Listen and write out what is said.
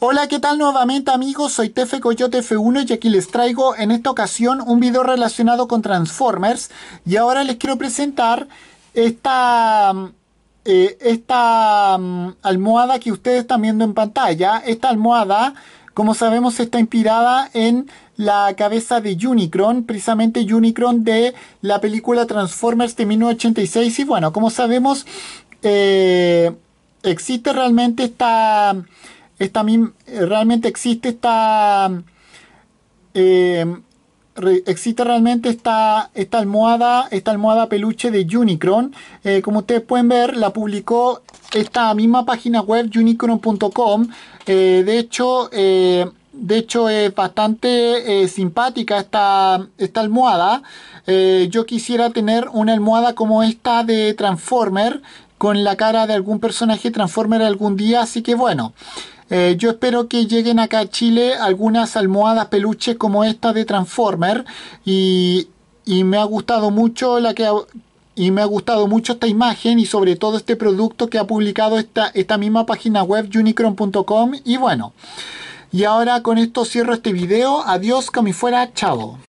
Hola, ¿qué tal nuevamente amigos? Soy Tefe Coyote F1 y aquí les traigo en esta ocasión un video relacionado con Transformers y ahora les quiero presentar esta, mm, eh, esta mm, almohada que ustedes están viendo en pantalla. Esta almohada, como sabemos, está inspirada en la cabeza de Unicron, precisamente Unicron de la película Transformers de 1986 y bueno, como sabemos... Eh, existe realmente esta esta eh, realmente existe esta eh, existe realmente esta, esta almohada, esta almohada peluche de Unicron. Eh, como ustedes pueden ver, la publicó esta misma página web, unicron.com. de hecho, de hecho es bastante simpática esta, esta almohada. yo quisiera tener una almohada como esta de Transformer, con la cara de algún personaje Transformer algún día, así que bueno. Eh, yo espero que lleguen acá a Chile algunas almohadas peluches como esta de Transformer y, me ha gustado mucho la que y me ha gustado mucho esta imagen y sobre todo este producto que ha publicado esta, esta misma página web unicron.com y bueno. Y ahora con esto cierro este video. Adiós, como fuera, chao.